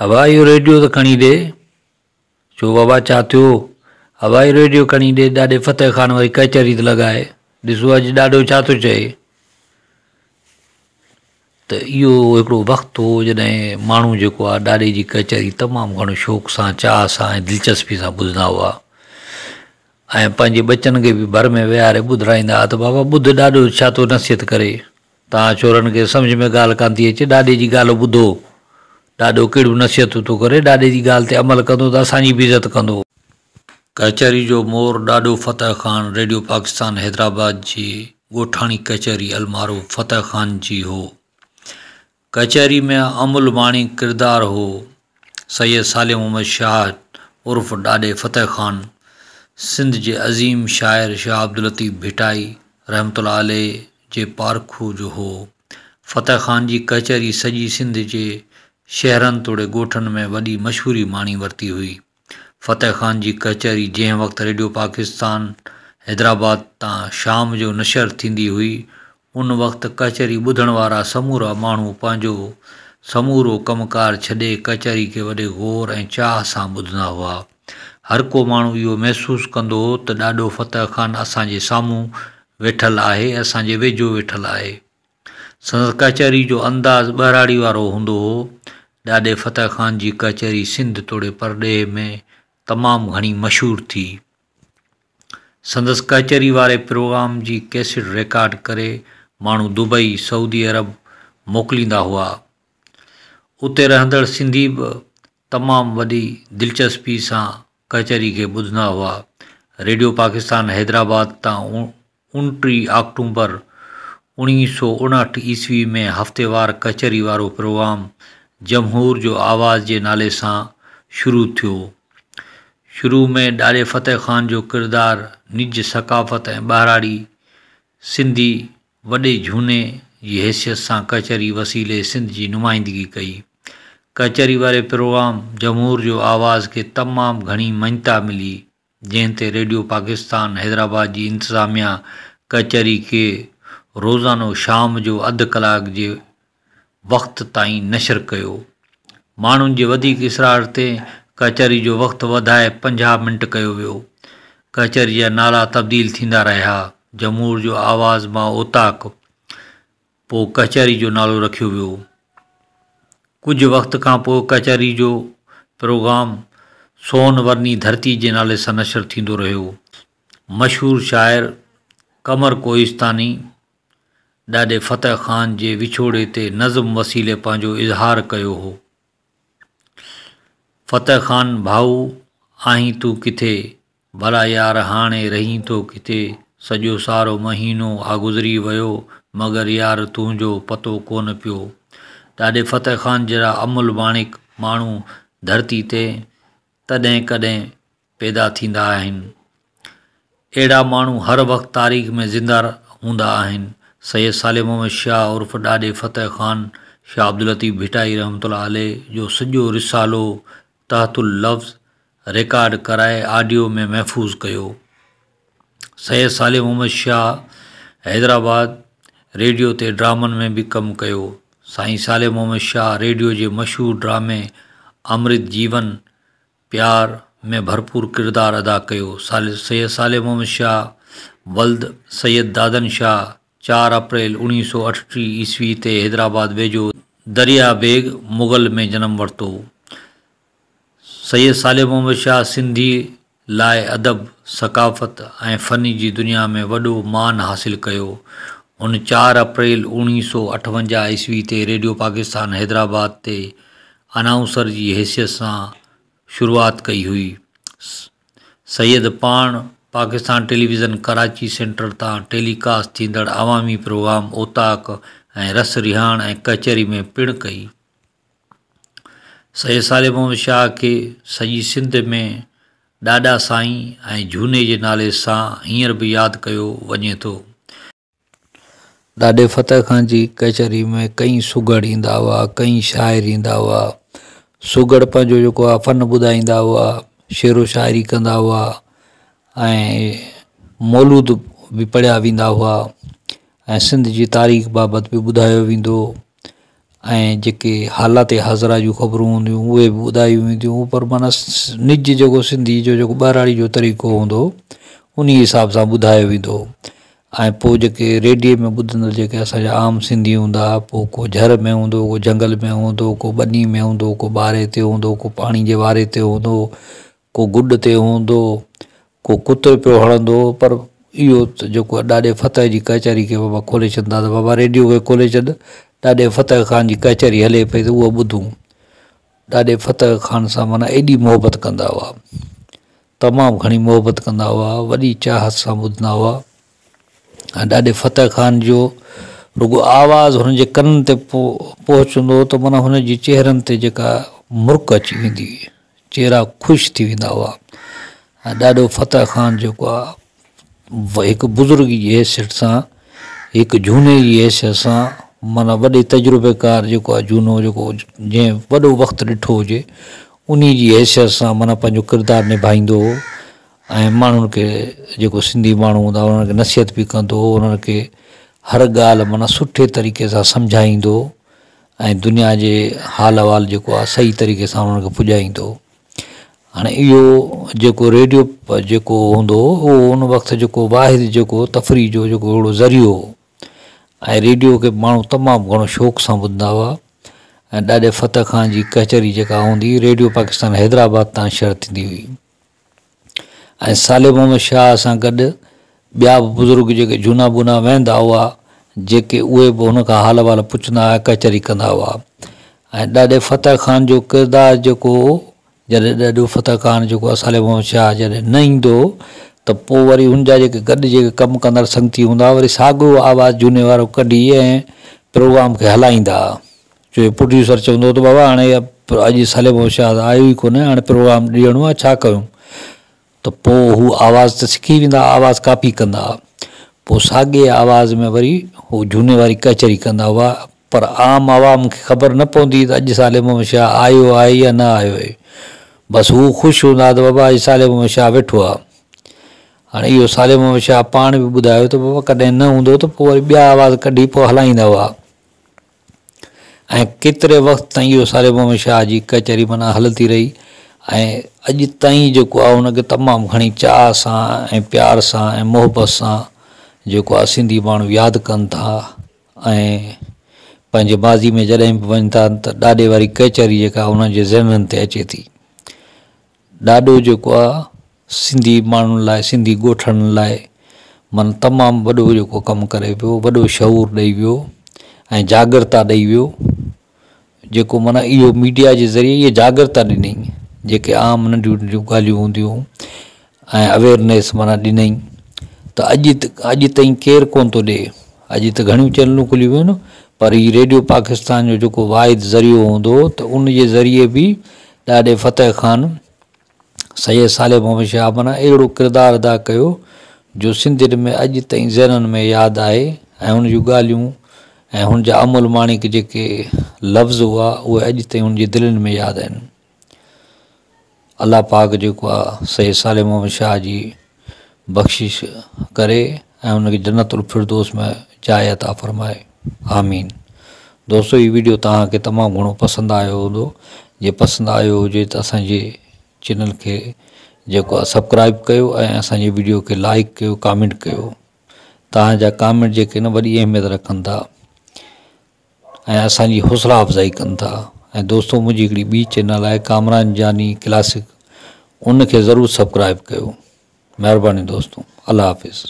हवा इहो रेडियो त खणी ॾे छो बाबा छा थियो हवा इहो रेडियो खणी ॾे ॾाॾे फ़तेह खान वरी कचहरी त लॻाए ॾिसो अॼु ॾाॾो छा थो चए त इहो हिकिड़ो वक़्तु हो जॾहिं माण्हू जेको आहे ॾाॾे जी कचहरी तमामु घणो शौक़ सां चाह सां ऐं दिलचस्पी सां ॿुधंदा हुआ ऐं पंहिंजे बचनि खे बि भर में विहारे ॿुधाईंदा हुआ त बाबा ॿुध ॾाॾो छा थो नसीहत करे तव्हां छोरनि खे सम्झि में ॻाल्हि कान थी अचे ॾाॾे जी ॻाल्हि ॿुधो ॾाॾो कहिड़ियूं नसीहत तो करे ॾाॾे जी ॻाल्हि ते अमल कह त असांजी बि इज़त कंदो कचहरी जो मोर डाडो फतेह ख़ान रेडियो पाकिस्तान हैदराबाद जी गोठानी कचहरी अलमारो फतेह ख़ान जी हो कचहरी में अमुल वाणी किरदार हो सैयद सालिम मोहम्मद शाह उर्फ़ डाडे फतेह ख़ान सिंध के अज़ीम शायर शाह अब्दुल लतीफ़ भिटाई रहमत आल जे पारखू जो हो फ़तह ख़ान की कचहरी सजी सिंध के शहरनि तोड़े ॻोठनि में वॾी मशहूरी माणी वरिती हुई फतेह ख़ान जी कचहरी जंहिं वक़्तु रेडियो पाकिस्तान हैदराबाद तां शाम जो नशर थींदी हुई उन वक़्तु कचहरी ॿुधण वारा समूरा माण्हू पंहिंजो समूरो कमकार छॾे कचहरी खे वॾे गौर ऐं चाह सां ॿुधंदा हुआ हर को माण्हू इहो महसूसु कंदो हो त ॾाढो फतेह ख़ान असांजे साम्हूं वेठल आहे असांजे वेझो वेठल आहे संदसि कचहरी जो अंदाज़ु ॿहाड़ी वारो हूंदो हो ॾाॾे फतेह ख़ान जी कचहरी सिंध तोड़े परॾेह में तमामु घणी मशहूरु थी संदस कचहरी वारे प्रोग्राम जी कैसेट रिकॉर्ड करे माण्हू दुबई सऊदी अरब मोकिलींदा हुआ उते रहंदड़ सिंधी बि वही दिलचस्पी सां कचहरी के ॿुधंदा हुआ रेडियो पाकिस्तान हैदराबाद तां उणटीह अक्टूबर उणिवीह सौ उणहठि ईस्वी में हफ़्तेवार कचहरी वो प्रोग्राम जमहूर जो आवाज़ के नाले से शुरू थो शुरू में ॾाॾे फ़तेह ख़ान जो किरदारु निज सकाफ़त ऐं ॿाराड़ी सिंधी वॾे झूने जी हैसियत से कचहरी वसीले सिंध की नुमाइंदगी कई कचहरी वाले प्रोग्राम जमहूर जो आवाज़ के तमाम घनी मान्यता मिली जंहिं रेडियो पाकिस्तान हैदराबाद की इंतजामिया कचहरी के रोज़ानो शाम जो अधु कलाक जे वक़्त ताईं नशर कयो माण्हुनि जे वधीक इसरार ते कचहरी जो वक़्तु वधाए पंजाह मिंट कयो वियो कचहरी जा नाला तब्दील थींदा रहिया जमूर जो आवाज़ मां ओताक पोइ कचहरी जो नालो रखियो वियो कुझु वक़्त खां पोइ कचहरी जो प्रोग्राम सोन वर्णी धरती जे नाले सां नशर थींदो रहियो मशहूरु शाइरु कमर कोइस्तानी ॾाॾे फ़तह ख़ान जे विछोड़े ते नज़म वसीले पंहिंजो इज़हार कयो हो ख़ान भाऊ आहीं तूं किथे भला यार हाणे रही थो किथे सॼो सारो महीनो आ गुज़री वियो मगर यार तुंहिंजो पतो कोन पियो ॾाॾे फ़तह ख़ान जहिड़ा अमुल माणिक माण्हू धरती ते तॾहिं कॾहिं पैदा थींदा आहिनि अहिड़ा माण्हू हर वक़्तु तारीख़ में ज़िंदा हूंदा आहिनि सैद सालिम मोहम्मद शाह उर्फ़ डाडे फ़तेह ख़ान शाह अब्दुलतीफ़ भिटाई रहमत आले जो सजो रिसालो तहतुल लफ़्ज़ रिकॉर्ड कराए आडियो में महफ़ूज़ कयो सैद सालिम मोहम्मद शाह हैदराबाद रेडियो ते ड्रामन में भी कम कयो साईं सालिम मोहम्मद शाह रेडियो जे मशहूर ड्रामे अमृत जीवन प्यार में भरपूर किरदार अदा कयो साल सैद सालिम मोहम्मद शाह वल्द सैयद दादन शाह चार अप्रैल उणिवीह सौ अठटीह ईस्वी ते हैदराबाद वेझो दरिया बेग मुग़ल में जन्म वरतो सैयद साले मोहम्मद शाह सिंधी लाए अदब सकाफ़त ए फ़नी जी दुनिया में वो मान हासिल कयो हुन चार अप्रैल उणिवीह सौ अठवंजा ईस्वी ते रेडियो पाकिस्तान हैदराबाद ते अनाउंसर की हैसियत से शुरुआत कई हुई सैयद पा पाकिस्तान टेलीविज़न कराची सेंटर तां टेलीकास्ट थींदड़ अवामी प्रोग्राम ओताक ऐं रस रिहाण ऐं कचहरी में पिणु कई सॼे साले मोहम्मद शाह खे सॼी सिंध में ॾाॾा साईं ऐं झूने जे नाले सां हींअर बि यादि कयो वञे थो ॾाॾे फतह ख़ान जी कचहरी में कई सुगड़ ईंदा हुआ कई शाइर ईंदा हुआ सुगड़ पंहिंजो जेको आहे फन ॿुधाईंदा हुआ शेरो शाइरी कंदा हुआ ऐं मौलद बि पढ़िया वेंदा हुआ ऐं सिंध जी तारीख़ बाबति बि ॿुधायो वेंदो ऐं जेके हालाति हाज़रा जी ख़बरूं हूंदियूं उहे बि ॿुधायूं वेंदियूं पर माना निज जेको सिंधी जो जेको जो तरीक़ो हूंदो उन हिसाब सां ॿुधायो वेंदो ऐं पोइ जेके रेडियो में ॿुधंदड़ जेके असांजा आम सिंधी हूंदा पोइ को झर में हूंदो को झंगल में हूंदो को बनी में हूंदो को ॿारे ते हूंदो को पाणी जे वारे ते को गुॾ ते हूंदो को कुतिरो पियो हणंदो पर इहो त जेको ॾाॾे फतह जी कचहरी खे बाबा खोले छॾंदा त बाबा रेडियो खे खोले छॾ ॾाॾे फ़तह खान जी कचहरी हले पई त उहो ॿुधूं ॾाॾे फ़तह खान सां माना एॾी मुहबत कंदा हुआ तमामु घणी मुहबत कंदा हुआ वॾी चाहत सां ॿुधंदा हुआ ऐं ॾाॾे फ़तह खान जो रुगो आवाज़ु हुननि जे कननि ते पो पहुचंदो हुओ त माना हुन जे चेहरनि ते जेका मुर्क अची वेंदी हुई चहिरा ख़ुशि थी वेंदा हुआ हाँ, ॾाढो फतह ख़ान जेको आहे हिकु बुज़ुर्ग जी हैसियत सां हिकु झूने जी हैसियत सां माना वॾे तजुर्बेकार जेको आहे झूनो जेको जंहिं वॾो वक़्तु ॾिठो हुजे उन जी हैसियत सां माना पंहिंजो किरदारु निभाईंदो हो ऐं माण्हुनि खे जेको सिंधी माण्हू हूंदा हुआ उन्हनि खे नसीहत बि कंदो हो उन्हनि खे हर ॻाल्हि माना सुठे तरीक़े सां सम्झाईंदो ऐं दुनिया जे हाल अहिवाल जेको आहे सही तरीक़े सां उन्हनि खे पुॼाईंदो हाणे इहो जेको रेडियो जेको हूंदो हो उहो उन वक़्तु जेको वाहिद जेको तफ़री जो जेको अहिड़ो ज़रियो हुओ ऐं रेडियो खे माण्हू तमामु घणो शौक़ु सां ॿुधंदा हुआ ऐं ॾाढे फ़तह ख़ान जी कचहरी जेका हूंदी हुई रेडियो पाकिस्तान हैदराबाद तां शहर थींदी हुई ऐं साले मोहम्मद शाह सां गॾु ॿिया बि बुज़ुर्ग जेके झूना बूना वेंदा हुआ जेके उहे बि हुन खां हाल वाल पुछंदा हुआ कचहरी कंदा हुआ ऐं ॾाढे फ़तह ख़ान जो किरदारु जेको जॾहिं फतह ॾोफाण जेको असाले मोहम्मद शाह जॾहिं न ईंदो त पोइ वरी हुन जा जेके गॾु जेके कमु कंदड़ संगती हूंदा वरी साॻियो आवाज़ु झूने वारो कढी ऐं प्रोग्राम खे हलाईंदा छो जो प्रोड्यूसर चवंदो त बाबा हाणे अॼु साले मोहम्मद शाह आयो ई कोन्हे हाणे प्रोग्राम ॾियणो आहे छा कयूं त पोइ हू आवाज़ु त सिखी वेंदा आवाज़ु कापी कंदा पोइ साॻे आवाज़ में वरी हू झूने वारी कचहरी कंदा हुआ पर आम आवाम खे ख़बर न पवंदी त अॼु साले मोहम्मद शाह आयो आहे या न आयो आहे बसि हू ख़ुशि हूंदा हुआ त बाबा अॼु साले में शाह वेठो आहे हाणे इहो साले में शाह पाण बि ॿुधायो त बाबा कॾहिं न हूंदो त पोइ वरी ॿिया आवाज़ कढी पोइ हलाईंदा हुआ ऐं केतिरे वक़्त ताईं इहो साले सालिम शाह जी कचहरी माना हलंदी रही ऐं अॼु ताईं जेको आहे हुनखे तमामु घणी चाह सां ऐं प्यार सां ऐं मोहबत सां जेको आहे सिंधी माण्हू यादि कनि था ऐं पंहिंजे माज़ी में जॾहिं बि वञनि था त ॾाॾे वारी कचहरी जेका हुननि जे ज़हननि ते अचे थी ॾाढो जेको आहे सिंधी माण्हुनि लाइ सिंधी ॻोठनि लाइ माना तमामु वॾो जेको कमु करे पियो वॾो शहूर ॾेई वियो ऐं जागरता ॾेई वियो जेको माना इहो मीडिया जे ज़रिए इहे जागरता ॾिनई जेके आम नंढियूं नंढियूं ॻाल्हियूं हूंदियूं ऐं अवेयरनेस माना ॾिनई त अॼु त अॼु ताईं केरु कोन थो ॾिए अॼु त घणियूं चैनलूं खुलियूं वियूं आहिनि पर इहा रेडियो पाकिस्तान जो जेको वाहिद ज़रियो हूंदो त उन जे ज़रिए बि ॾाढे फ़तेह ख़ान सइद साले मोहम्मद शाह माना अहिड़ो किरदारु अदा कयो जो सिंधियुनि में अॼु ताईं में यादि आहे ऐं हुन जूं ॻाल्हियूं ऐं हुन जा अमुल माणिक जेके लफ़्ज़ हुआ उहे अॼु ताईं हुन जी दिलनि में यादि आहिनि अलाह पाक जेको आहे साले मोहम्मद शाह जी बख़्शिश करे ऐं उन में जायत फ़रमाए आमीन दोस्तो ई वीडियो तव्हांखे तमामु घणो पसंदि आयो हूंदो जीअं पसंदि आयो हुजे त असांजे चैनल के जो सब्सक्राइब कर असि वीडियो के लाइक कर कमेंट कर तव्हांजा कामेंट जेके वही अहमियत रखन था असि हौसला अफ़ज़ाई कन था दोस्तों मुझी बी चैनल है कामरान जानी क्लासिक उन ज़रूर सब्सक्राइब कर दोस्तों अल्लाह हाफ़िज़